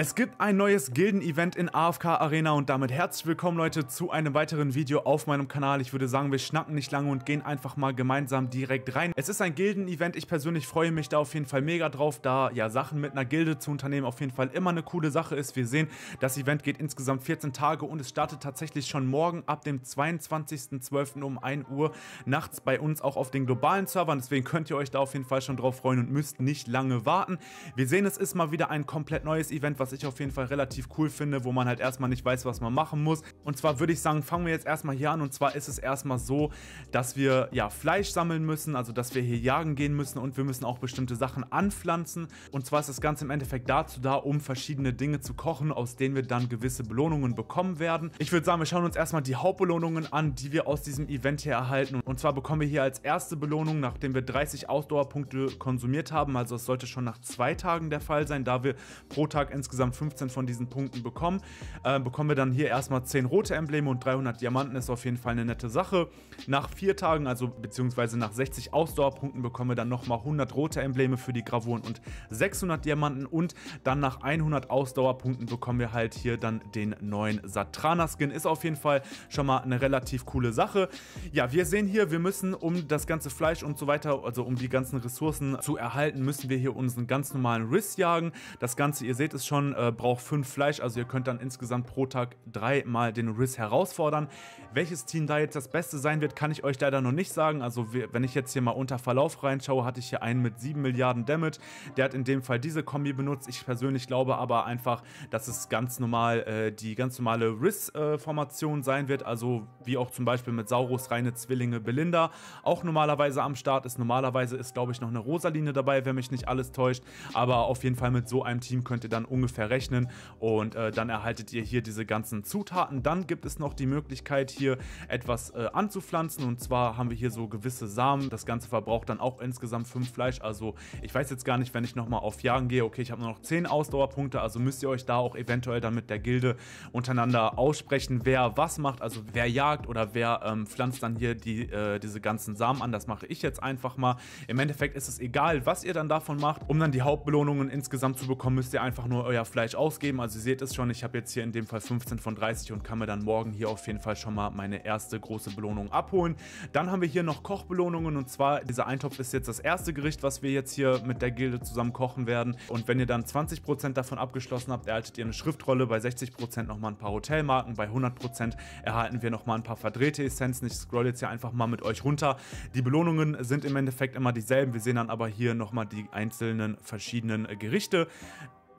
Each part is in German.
Es gibt ein neues Gilden-Event in AFK Arena und damit herzlich willkommen Leute zu einem weiteren Video auf meinem Kanal. Ich würde sagen, wir schnacken nicht lange und gehen einfach mal gemeinsam direkt rein. Es ist ein Gilden-Event, ich persönlich freue mich da auf jeden Fall mega drauf, da ja Sachen mit einer Gilde zu unternehmen auf jeden Fall immer eine coole Sache ist. Wir sehen, das Event geht insgesamt 14 Tage und es startet tatsächlich schon morgen ab dem 22.12. um 1 Uhr nachts bei uns auch auf den globalen Servern. Deswegen könnt ihr euch da auf jeden Fall schon drauf freuen und müsst nicht lange warten. Wir sehen, es ist mal wieder ein komplett neues Event, was was ich auf jeden Fall relativ cool finde, wo man halt erstmal nicht weiß, was man machen muss. Und zwar würde ich sagen, fangen wir jetzt erstmal hier an. Und zwar ist es erstmal so, dass wir ja Fleisch sammeln müssen, also dass wir hier jagen gehen müssen und wir müssen auch bestimmte Sachen anpflanzen. Und zwar ist das Ganze im Endeffekt dazu da, um verschiedene Dinge zu kochen, aus denen wir dann gewisse Belohnungen bekommen werden. Ich würde sagen, wir schauen uns erstmal die Hauptbelohnungen an, die wir aus diesem Event hier erhalten. Und zwar bekommen wir hier als erste Belohnung, nachdem wir 30 Ausdauerpunkte konsumiert haben, also es sollte schon nach zwei Tagen der Fall sein, da wir pro Tag insgesamt insgesamt 15 von diesen Punkten bekommen. Äh, bekommen wir dann hier erstmal 10 rote Embleme und 300 Diamanten, ist auf jeden Fall eine nette Sache. Nach 4 Tagen, also beziehungsweise nach 60 Ausdauerpunkten bekommen wir dann nochmal 100 rote Embleme für die Gravuren und 600 Diamanten und dann nach 100 Ausdauerpunkten bekommen wir halt hier dann den neuen Satrana-Skin. Ist auf jeden Fall schon mal eine relativ coole Sache. Ja, wir sehen hier, wir müssen um das ganze Fleisch und so weiter, also um die ganzen Ressourcen zu erhalten, müssen wir hier unseren ganz normalen Riss jagen. Das Ganze, ihr seht es schon, davon äh, braucht 5 Fleisch, also ihr könnt dann insgesamt pro Tag 3 mal den Riss herausfordern. Welches Team da jetzt das Beste sein wird, kann ich euch leider noch nicht sagen. Also wenn ich jetzt hier mal unter Verlauf reinschaue, hatte ich hier einen mit 7 Milliarden Damage. Der hat in dem Fall diese Kombi benutzt. Ich persönlich glaube aber einfach, dass es ganz normal äh, die ganz normale riss formation äh, sein wird. Also wie auch zum Beispiel mit Saurus, reine Zwillinge, Belinda. Auch normalerweise am Start ist. Normalerweise ist, glaube ich, noch eine Rosaline dabei, wenn mich nicht alles täuscht. Aber auf jeden Fall mit so einem Team könnt ihr dann ungefähr ungefähr rechnen und äh, dann erhaltet ihr hier diese ganzen Zutaten. Dann gibt es noch die Möglichkeit hier etwas äh, anzupflanzen und zwar haben wir hier so gewisse Samen. Das Ganze verbraucht dann auch insgesamt fünf Fleisch, also ich weiß jetzt gar nicht, wenn ich nochmal auf Jagen gehe, okay, ich habe nur noch zehn Ausdauerpunkte, also müsst ihr euch da auch eventuell dann mit der Gilde untereinander aussprechen, wer was macht, also wer jagt oder wer ähm, pflanzt dann hier die, äh, diese ganzen Samen an. Das mache ich jetzt einfach mal. Im Endeffekt ist es egal, was ihr dann davon macht. Um dann die Hauptbelohnungen insgesamt zu bekommen, müsst ihr einfach nur euer euer Fleisch ausgeben. Also ihr seht es schon, ich habe jetzt hier in dem Fall 15 von 30 und kann mir dann morgen hier auf jeden Fall schon mal meine erste große Belohnung abholen. Dann haben wir hier noch Kochbelohnungen und zwar dieser Eintopf ist jetzt das erste Gericht, was wir jetzt hier mit der Gilde zusammen kochen werden. Und wenn ihr dann 20% davon abgeschlossen habt, erhaltet ihr eine Schriftrolle, bei 60% nochmal ein paar Hotelmarken, bei 100% erhalten wir nochmal ein paar verdrehte Essenzen. Ich scroll jetzt hier einfach mal mit euch runter. Die Belohnungen sind im Endeffekt immer dieselben. Wir sehen dann aber hier nochmal die einzelnen verschiedenen Gerichte.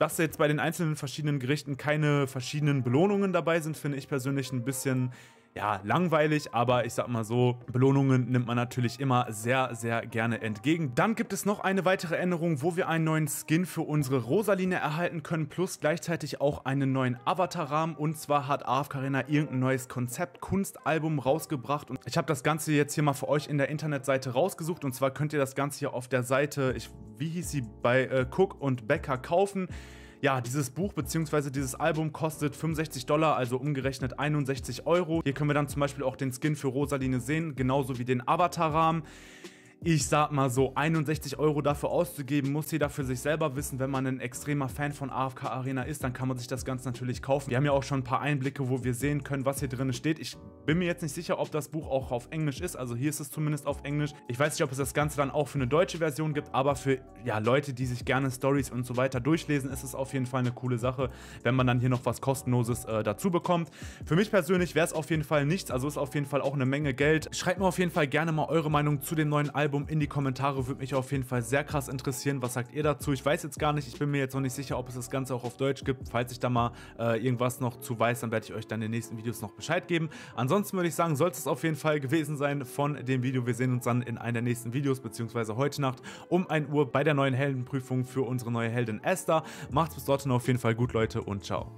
Dass jetzt bei den einzelnen verschiedenen Gerichten keine verschiedenen Belohnungen dabei sind, finde ich persönlich ein bisschen ja, langweilig, aber ich sag mal so, Belohnungen nimmt man natürlich immer sehr, sehr gerne entgegen. Dann gibt es noch eine weitere Änderung, wo wir einen neuen Skin für unsere Rosaline erhalten können, plus gleichzeitig auch einen neuen Avatar-Rahmen. Und zwar hat AF Carina irgendein neues Konzept-Kunstalbum rausgebracht. Und ich habe das Ganze jetzt hier mal für euch in der Internetseite rausgesucht. Und zwar könnt ihr das Ganze hier auf der Seite, ich, wie hieß sie, bei äh, Cook und Becker kaufen. Ja, dieses Buch bzw. dieses Album kostet 65 Dollar, also umgerechnet 61 Euro. Hier können wir dann zum Beispiel auch den Skin für Rosaline sehen, genauso wie den Avatar-Rahmen ich sag mal so, 61 Euro dafür auszugeben, muss jeder für sich selber wissen. Wenn man ein extremer Fan von AFK Arena ist, dann kann man sich das Ganze natürlich kaufen. Wir haben ja auch schon ein paar Einblicke, wo wir sehen können, was hier drin steht. Ich bin mir jetzt nicht sicher, ob das Buch auch auf Englisch ist. Also hier ist es zumindest auf Englisch. Ich weiß nicht, ob es das Ganze dann auch für eine deutsche Version gibt, aber für ja, Leute, die sich gerne Stories und so weiter durchlesen, ist es auf jeden Fall eine coole Sache, wenn man dann hier noch was Kostenloses äh, dazu bekommt. Für mich persönlich wäre es auf jeden Fall nichts. Also ist auf jeden Fall auch eine Menge Geld. Schreibt mir auf jeden Fall gerne mal eure Meinung zu dem neuen Album Album in die Kommentare. Würde mich auf jeden Fall sehr krass interessieren. Was sagt ihr dazu? Ich weiß jetzt gar nicht, ich bin mir jetzt noch nicht sicher, ob es das Ganze auch auf Deutsch gibt. Falls ich da mal äh, irgendwas noch zu weiß, dann werde ich euch dann in den nächsten Videos noch Bescheid geben. Ansonsten würde ich sagen, sollte es auf jeden Fall gewesen sein von dem Video. Wir sehen uns dann in einer der nächsten Videos, beziehungsweise heute Nacht um 1 Uhr bei der neuen Heldenprüfung für unsere neue Heldin Esther. Macht's bis dorthin auf jeden Fall gut, Leute, und ciao.